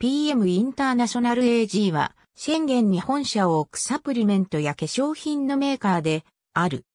PM インターナショナル AG は、宣言に本社を置くサプリメントや化粧品のメーカーで、ある。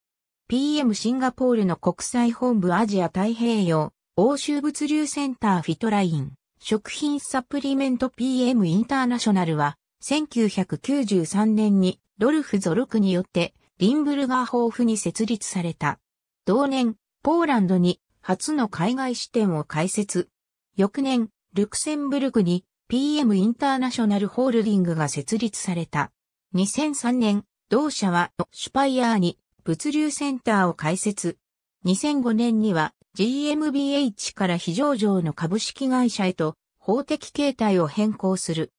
PM シンガポールの国際本部アジア太平洋、欧州物流センターフィトライン、食品サプリメント PM インターナショナルは、1993年にドルフ・ゾルクによってリンブルガー豊富に設立された。同年、ポーランドに初の海外支店を開設。翌年、ルクセンブルクに PM インターナショナルホールディングが設立された。2003年、同社はシュパイアーに物流センターを開設。2005年には GMBH から非上の株式会社へと法的形態を変更する。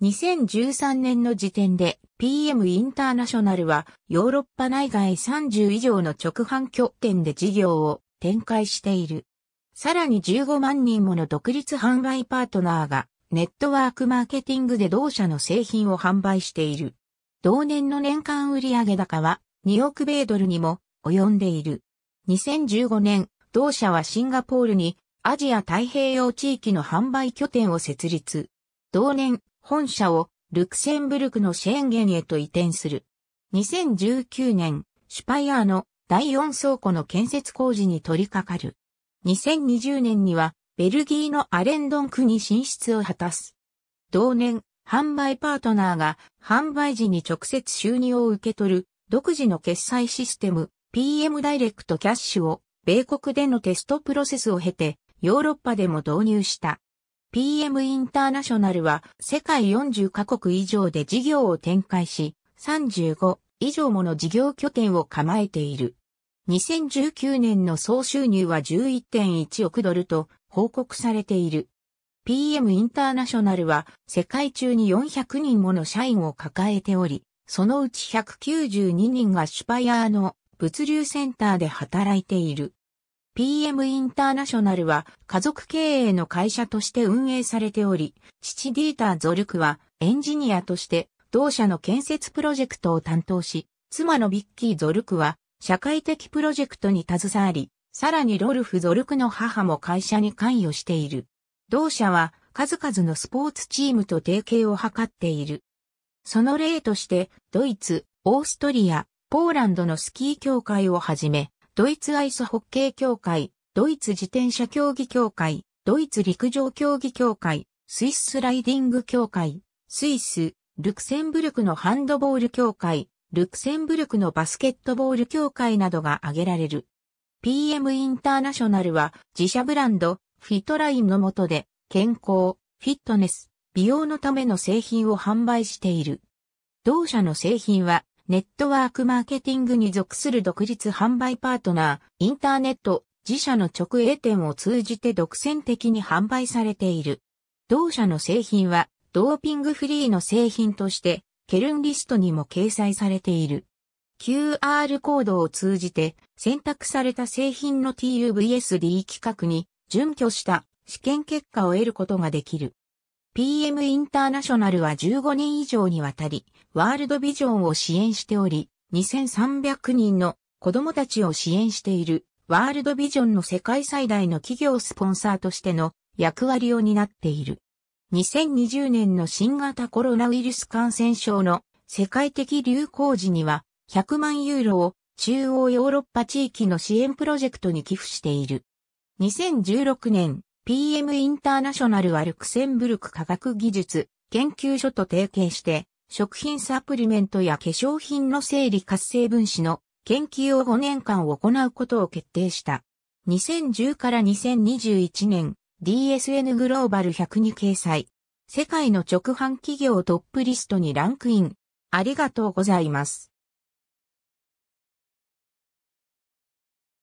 2013年の時点で PM インターナショナルはヨーロッパ内外30以上の直販拠点で事業を展開している。さらに15万人もの独立販売パートナーがネットワークマーケティングで同社の製品を販売している。同年の年間売上高は2億米ドルにも及んでいる。2015年、同社はシンガポールにアジア太平洋地域の販売拠点を設立。同年、本社をルクセンブルクのシェーンゲンへと移転する。2019年、シュパイアーの第4倉庫の建設工事に取り掛かる。2020年にはベルギーのアレンドン区に進出を果たす。同年、販売パートナーが販売時に直接収入を受け取る独自の決済システム PM ダイレクトキャッシュを米国でのテストプロセスを経てヨーロッパでも導入した。PM インターナショナルは世界40カ国以上で事業を展開し35以上もの事業拠点を構えている。2019年の総収入は11.1億ドルと報告されている。PM インターナショナルは世界中に400人もの社員を抱えており、そのうち192人がシュパイアーの物流センターで働いている。PM インターナショナルは家族経営の会社として運営されており、父ディーター・ゾルクはエンジニアとして同社の建設プロジェクトを担当し、妻のビッキー・ゾルクは社会的プロジェクトに携わり、さらにロルフ・ゾルクの母も会社に関与している。同社は数々のスポーツチームと提携を図っている。その例として、ドイツ、オーストリア、ポーランドのスキー協会をはじめ、ドイツアイスホッケー協会、ドイツ自転車競技協会、ドイツ陸上競技協会、スイスライディング協会、スイス、ルクセンブルクのハンドボール協会、ルクセンブルクのバスケットボール協会などが挙げられる。PM インターナショナルは自社ブランド、フィットラインの下で健康、フィットネス、美容のための製品を販売している。同社の製品はネットワークマーケティングに属する独立販売パートナー、インターネット、自社の直営店を通じて独占的に販売されている。同社の製品はドーピングフリーの製品としてケルンリストにも掲載されている。QR コードを通じて選択された製品の TUVSD 規格に準拠した試験結果を得ることができる。PM インターナショナルは15年以上にわたり、ワールドビジョンを支援しており、2300人の子供たちを支援している、ワールドビジョンの世界最大の企業スポンサーとしての役割を担っている。2020年の新型コロナウイルス感染症の世界的流行時には100万ユーロを中央ヨーロッパ地域の支援プロジェクトに寄付している。2016年、PM インターナショナルはルクセンブルク科学技術研究所と提携して、食品サプリメントや化粧品の生理活性分子の研究を5年間行うことを決定した。2010から2021年、DSN グローバル100に掲載。世界の直販企業トップリストにランクイン。ありがとうございます。